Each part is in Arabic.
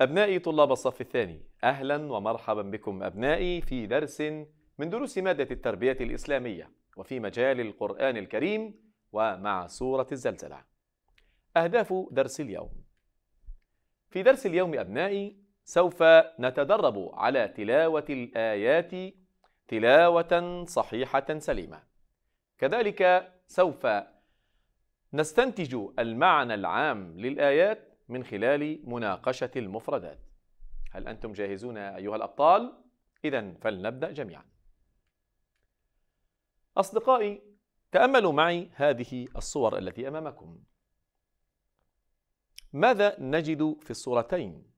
أبنائي طلاب الصف الثاني أهلا ومرحبا بكم أبنائي في درس من دروس مادة التربية الإسلامية وفي مجال القرآن الكريم ومع سورة الزلزلة أهداف درس اليوم في درس اليوم أبنائي سوف نتدرب على تلاوة الآيات تلاوة صحيحة سليمة كذلك سوف نستنتج المعنى العام للآيات من خلال مناقشة المفردات هل أنتم جاهزون أيها الأبطال؟ إذا فلنبدأ جميعا أصدقائي تأملوا معي هذه الصور التي أمامكم ماذا نجد في الصورتين؟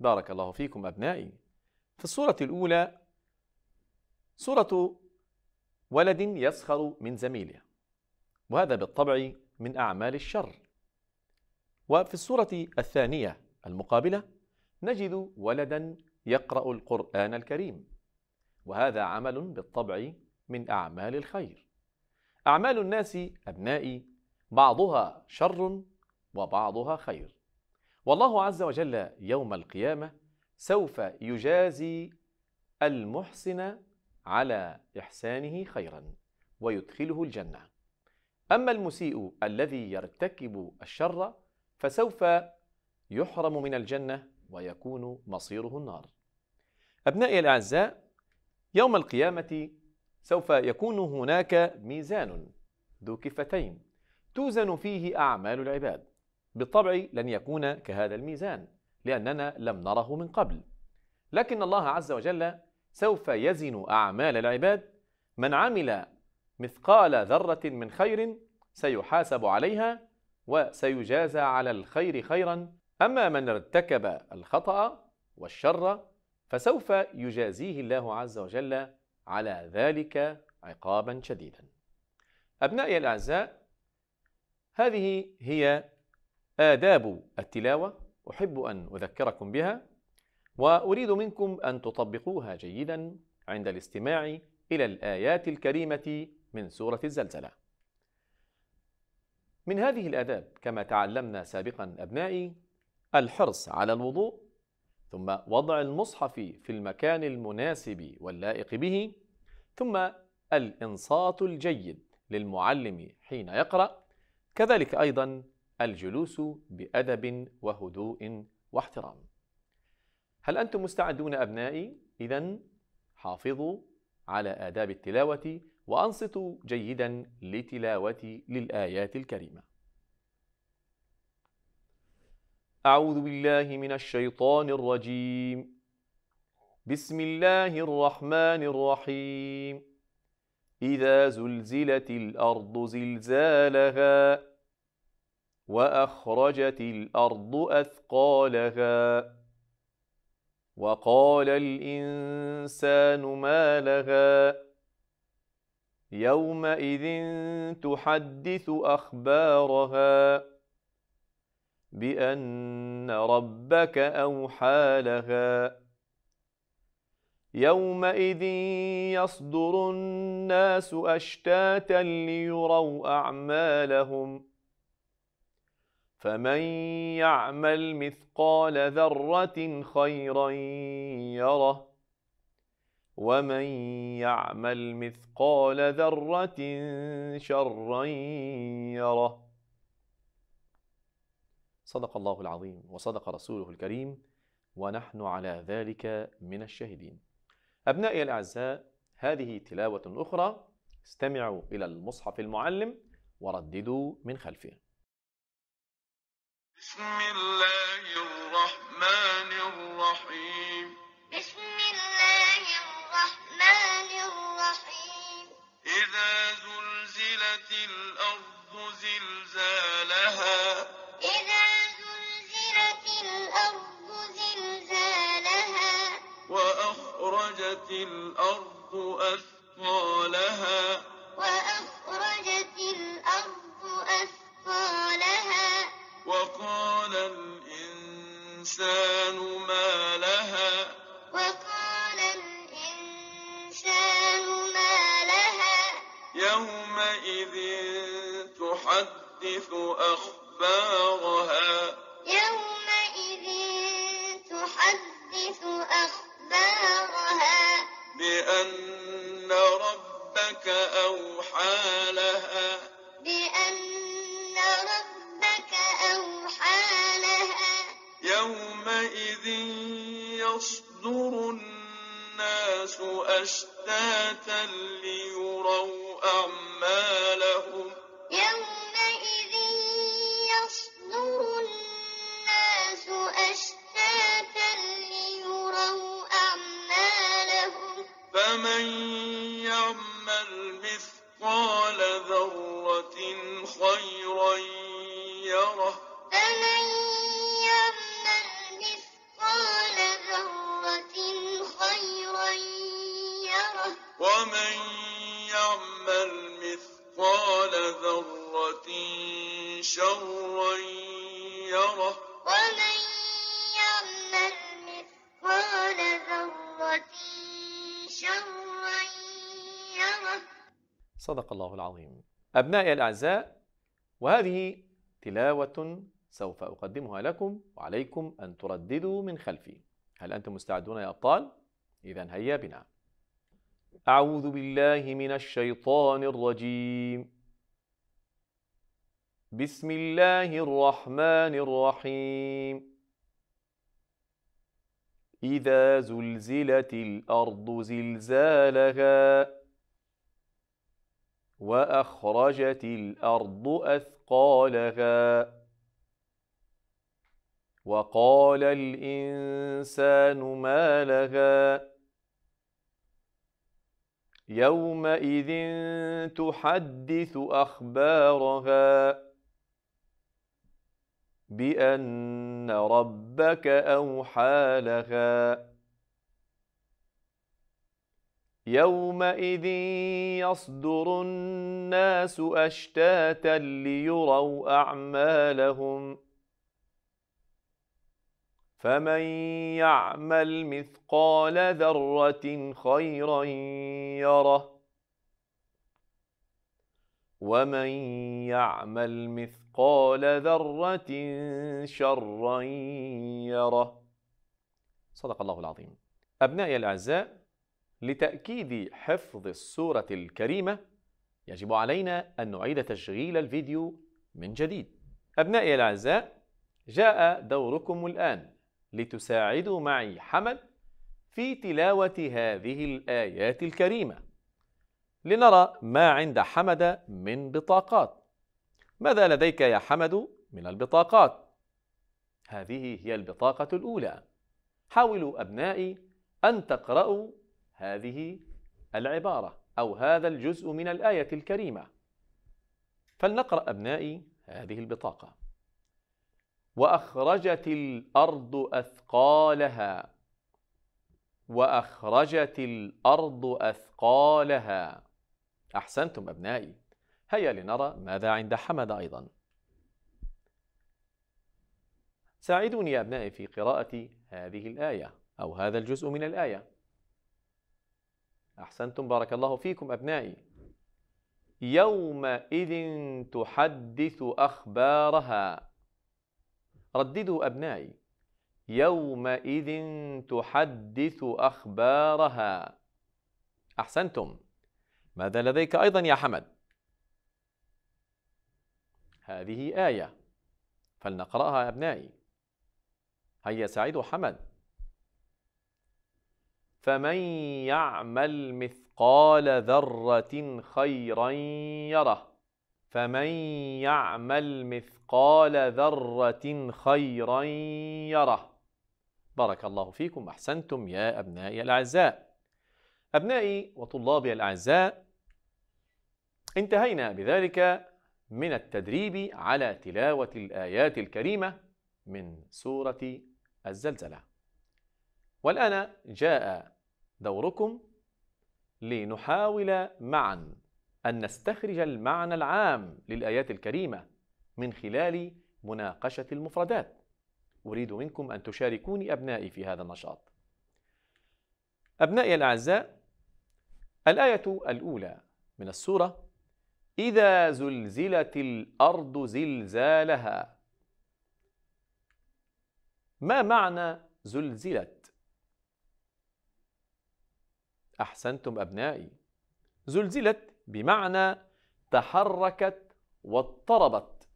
بارك الله فيكم أبنائي في الصورة الأولى صورة ولد يسخر من زميله وهذا بالطبع من أعمال الشر وفي الصورة الثانية المقابلة نجد ولدا يقرأ القرآن الكريم وهذا عمل بالطبع من أعمال الخير أعمال الناس أبنائي بعضها شر وبعضها خير والله عز وجل يوم القيامة سوف يجازي المحسن على إحسانه خيرا ويدخله الجنة أما المسيء الذي يرتكب الشر فسوف يحرم من الجنة ويكون مصيره النار أبنائي الأعزاء يوم القيامة سوف يكون هناك ميزان ذو كفتين توزن فيه أعمال العباد بالطبع لن يكون كهذا الميزان لأننا لم نره من قبل لكن الله عز وجل سوف يزن أعمال العباد من عمل مثقال ذرة من خير سيحاسب عليها وسيجازى على الخير خيرا أما من ارتكب الخطأ والشر فسوف يجازيه الله عز وجل على ذلك عقابا شديدا أبنائي الأعزاء هذه هي آداب التلاوة أحب أن أذكركم بها وأريد منكم أن تطبقوها جيدا عند الاستماع إلى الآيات الكريمة من سورة الزلزلة. من هذه الآداب كما تعلمنا سابقا أبنائي الحرص على الوضوء ثم وضع المصحف في المكان المناسب واللائق به ثم الإنصات الجيد للمعلم حين يقرأ كذلك أيضا الجلوس بأدب وهدوء واحترام هل أنتم مستعدون أبنائي؟ إذا حافظوا على آداب التلاوة وأنصتوا جيدا لتلاوة للآيات الكريمة أعوذ بالله من الشيطان الرجيم بسم الله الرحمن الرحيم إذا زلزلت الأرض زلزالها واخرجت الارض اثقالها وقال الانسان ما لها يومئذ تحدث اخبارها بان ربك اوحى لها يومئذ يصدر الناس اشتاتا ليروا اعمالهم فمن يعمل مثقال ذره خيرا يره ومن يعمل مثقال ذره شرا يره صدق الله العظيم وصدق رسوله الكريم ونحن على ذلك من الشاهدين ابنائي الاعزاء هذه تلاوه اخرى استمعوا الى المصحف المعلم ورددوا من خلفه بسم الله الرحمن الرحيم بسم الله الرحمن الرحيم إذا زلزلت الأرض زلزالها إذا زلزلت الأرض زلزالها وأخرجت الأرض أثقالها وقال الإنسان ما صدق الله العظيم أبنائي الأعزاء وهذه تلاوة سوف أقدمها لكم وعليكم أن ترددوا من خلفي هل أنتم مستعدون يا أبطال؟ إذا هيا بنا أعوذ بالله من الشيطان الرجيم بسم الله الرحمن الرحيم إذا زلزلت الأرض زلزالها واخرجت الارض اثقالها وقال الانسان ما لها يومئذ تحدث اخبارها بان ربك اوحى لها يومئذ يصدر الناس أشتاتا ليروا أعمالهم فمن يعمل مثقال ذرة خيرا يره ومن يعمل مثقال ذرة شرا يره صدق الله العظيم أبنائي الأعزاء لتأكيد حفظ السورة الكريمة يجب علينا أن نعيد تشغيل الفيديو من جديد أبنائي الأعزاء جاء دوركم الآن لتساعدوا معي حمد في تلاوة هذه الآيات الكريمة لنرى ما عند حمد من بطاقات ماذا لديك يا حمد من البطاقات؟ هذه هي البطاقة الأولى حاولوا أبنائي أن تقرأوا هذه العبارة أو هذا الجزء من الآية الكريمة فلنقرأ أبنائي هذه البطاقة وأخرجت الأرض أثقالها وأخرجت الأرض أثقالها أحسنتم أبنائي هيا لنرى ماذا عند حمد أيضا ساعدوني يا أبنائي في قراءة هذه الآية أو هذا الجزء من الآية أحسنتم بارك الله فيكم أبنائي يومئذ تحدث أخبارها رددوا أبنائي يومئذ تحدث أخبارها أحسنتم ماذا لديك أيضا يا حمد هذه آية فلنقرأها أبنائي هيا سعيد وحمد فمن يعمل مثقال ذرة خيرا يره فمن يعمل مثقال ذرة خيرا يره بارك الله فيكم أحسنتم يا أبنائي الأعزاء أبنائي وطلابي الأعزاء انتهينا بذلك من التدريب على تلاوة الآيات الكريمة من سورة الزلزلة والآن جاء دوركم لنحاول معا أن نستخرج المعنى العام للآيات الكريمة من خلال مناقشة المفردات أريد منكم أن تشاركوني أبنائي في هذا النشاط أبنائي الأعزاء الآية الأولى من السورة إذا زلزلت الأرض زلزالها ما معنى زلزلت أحسنتم أبنائي زلزلت بمعنى تحركت واضطربت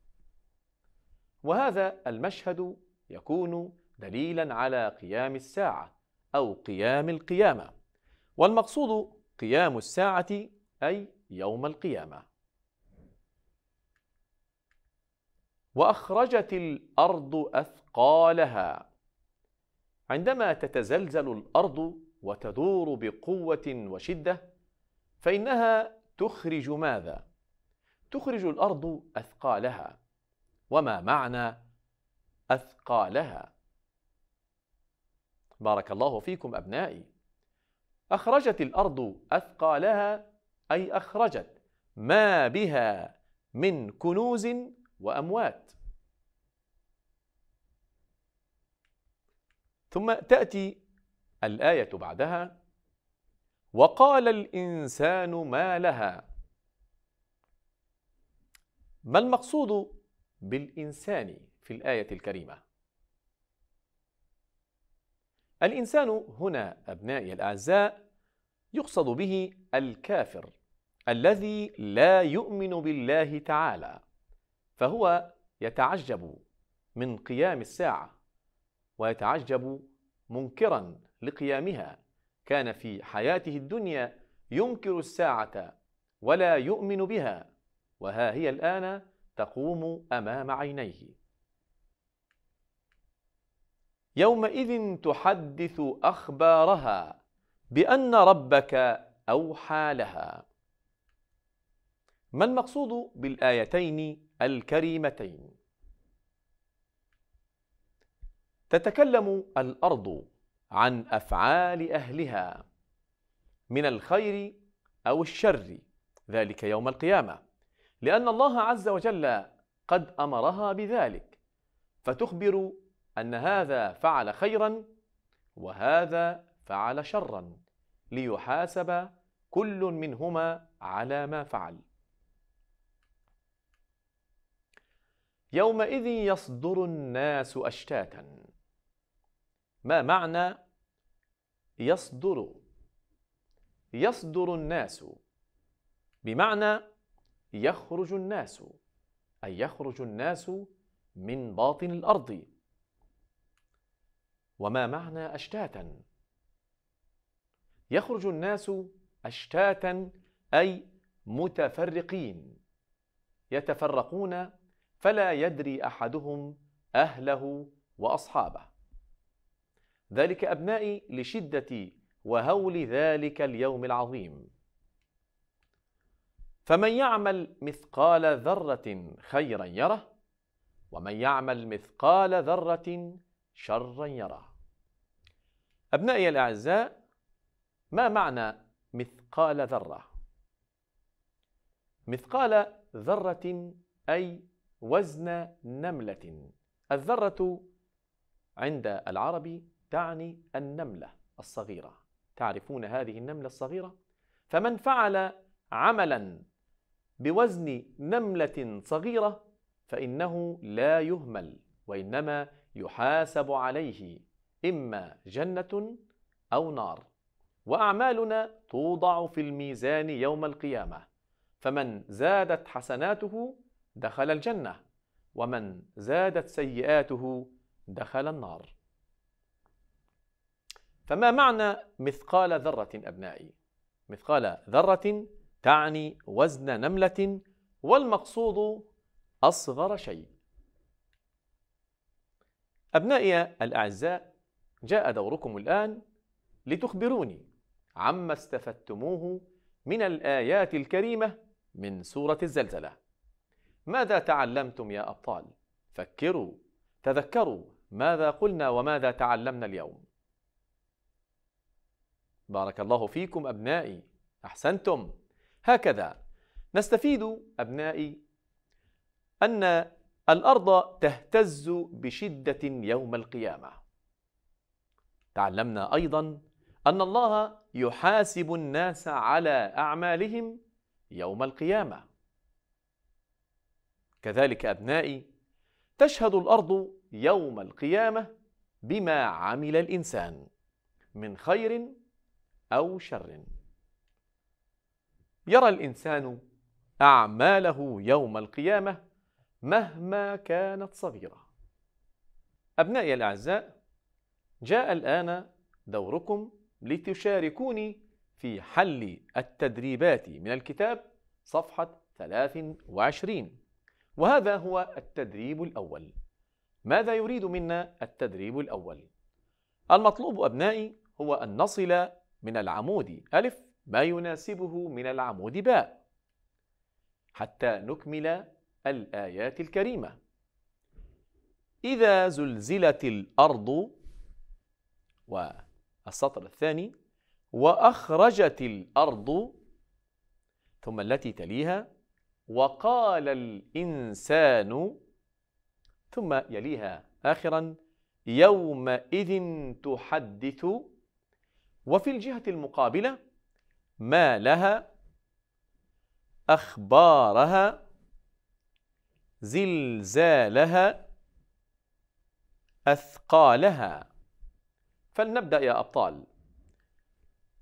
وهذا المشهد يكون دليلا على قيام الساعة أو قيام القيامة والمقصود قيام الساعة أي يوم القيامة وأخرجت الأرض أثقالها عندما تتزلزل الأرض وتدور بقوة وشدة فإنها تخرج ماذا؟ تخرج الأرض أثقالها وما معنى أثقالها؟ بارك الله فيكم أبنائي أخرجت الأرض أثقالها أي أخرجت ما بها من كنوز وأموات ثم تأتي الآية بعدها وقال الإنسان ما لها ما المقصود بالإنسان في الآية الكريمة؟ الإنسان هنا أبنائي الأعزاء يقصد به الكافر الذي لا يؤمن بالله تعالى فهو يتعجب من قيام الساعة ويتعجب منكرا لقيامها كان في حياته الدنيا ينكر الساعة ولا يؤمن بها وها هي الآن تقوم أمام عينيه يومئذ تحدث أخبارها بأن ربك أوحى لها ما المقصود بالآيتين الكريمتين؟ تتكلم الأرض عن افعال اهلها من الخير او الشر ذلك يوم القيامه لان الله عز وجل قد امرها بذلك فتخبر ان هذا فعل خيرا وهذا فعل شرا ليحاسب كل منهما على ما فعل يومئذ يصدر الناس اشتاتا ما معنى يصدر يصدر الناس بمعنى يخرج الناس أي يخرج الناس من باطن الأرض وما معنى أشتاتا يخرج الناس أشتاتا أي متفرقين يتفرقون فلا يدري أحدهم أهله وأصحابه ذلك أبنائي لشدة وهول ذلك اليوم العظيم فمن يعمل مثقال ذرة خيرا يره ومن يعمل مثقال ذرة شرا يره أبنائي الأعزاء ما معنى مثقال ذرة؟ مثقال ذرة أي وزن نملة الذرة عند العرب تعني النملة الصغيرة تعرفون هذه النملة الصغيرة فمن فعل عملا بوزن نملة صغيرة فإنه لا يهمل وإنما يحاسب عليه إما جنة أو نار وأعمالنا توضع في الميزان يوم القيامة فمن زادت حسناته دخل الجنة ومن زادت سيئاته دخل النار فما معنى مثقال ذرة أبنائي؟ مثقال ذرة تعني وزن نملة والمقصود أصغر شيء. أبنائي الأعزاء جاء دوركم الآن لتخبروني عما استفدتموه من الآيات الكريمة من سورة الزلزلة. ماذا تعلمتم يا أبطال؟ فكروا، تذكروا ماذا قلنا وماذا تعلمنا اليوم. بارك الله فيكم أبنائي أحسنتم هكذا نستفيد أبنائي أن الأرض تهتز بشدة يوم القيامة تعلمنا أيضا أن الله يحاسب الناس على أعمالهم يوم القيامة كذلك أبنائي تشهد الأرض يوم القيامة بما عمل الإنسان من خير أو شر يرى الإنسان أعماله يوم القيامة مهما كانت صغيرة أبنائي الأعزاء جاء الآن دوركم لتشاركوني في حل التدريبات من الكتاب صفحة 23 وهذا هو التدريب الأول ماذا يريد منا التدريب الأول؟ المطلوب أبنائي هو أن نصل من العمود ألف ما يناسبه من العمود باء حتى نكمل الآيات الكريمة إذا زلزلت الأرض والسطر الثاني وأخرجت الأرض ثم التي تليها وقال الإنسان ثم يليها آخرا يومئذ تحدث وفي الجهة المقابلة ما لها أخبارها زلزالها أثقالها فلنبدأ يا أبطال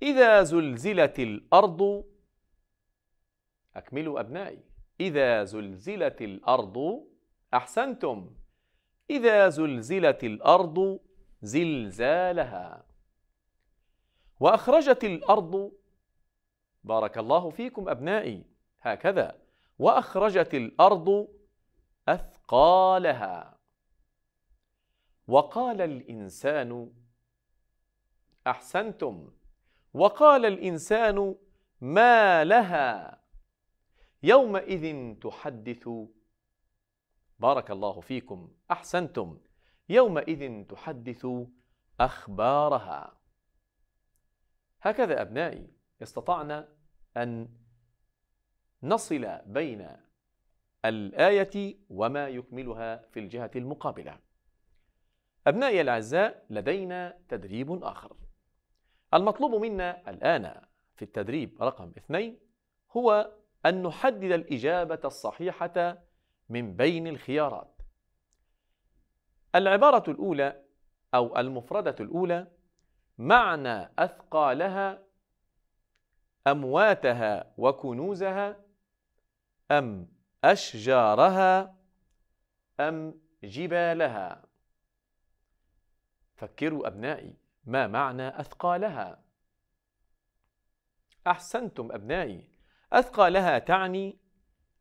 إذا زلزلت الأرض أكملوا أبنائي إذا زلزلت الأرض أحسنتم إذا زلزلت الأرض زلزالها وأخرجت الأرض بارك الله فيكم أبنائي هكذا وأخرجت الأرض أثقالها وقال الإنسان أحسنتم وقال الإنسان ما لها يومئذ تحدث بارك الله فيكم أحسنتم يومئذ تحدث أخبارها هكذا أبنائي استطعنا أن نصل بين الآية وما يكملها في الجهة المقابلة أبنائي الأعزاء لدينا تدريب آخر المطلوب منا الآن في التدريب رقم اثنين هو أن نحدد الإجابة الصحيحة من بين الخيارات العبارة الأولى أو المفردة الأولى معنى أثقالها أمواتها وكنوزها أم أشجارها أم جبالها فكروا أبنائي ما معنى أثقالها أحسنتم أبنائي أثقالها تعني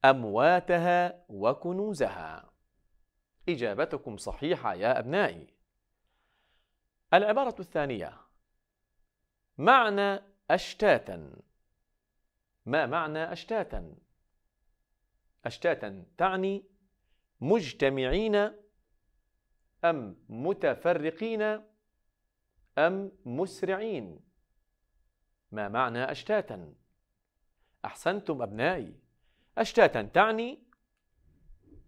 أمواتها وكنوزها إجابتكم صحيحة يا أبنائي العبارة الثانية معنى أشتاتا ما معنى أشتاتا؟ أشتاتا تعني مجتمعين أم متفرقين أم مسرعين ما معنى أشتاتا؟ أحسنتم أبنائي أشتاتا تعني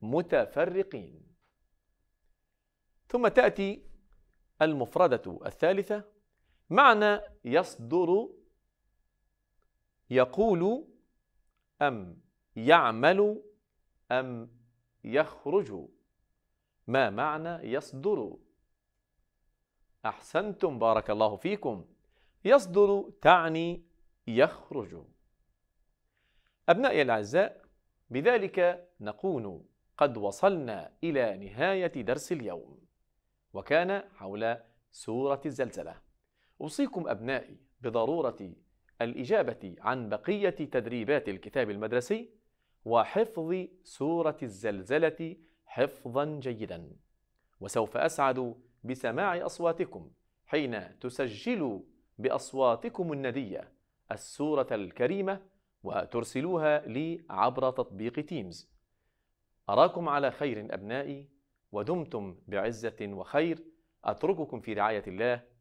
متفرقين ثم تأتي المفردة الثالثة معنى يصدر يقول أم يعمل أم يخرج ما معنى يصدر أحسنتم بارك الله فيكم يصدر تعني يخرج أبنائي الأعزاء بذلك نكون قد وصلنا إلى نهاية درس اليوم وكان حول سورة الزلزلة أوصيكم أبنائي بضرورة الإجابة عن بقية تدريبات الكتاب المدرسي وحفظ سورة الزلزلة حفظا جيدا وسوف أسعد بسماع أصواتكم حين تسجلوا بأصواتكم الندية السورة الكريمة وترسلوها لي عبر تطبيق تيمز أراكم على خير أبنائي ودمتم بعزة وخير أترككم في رعاية الله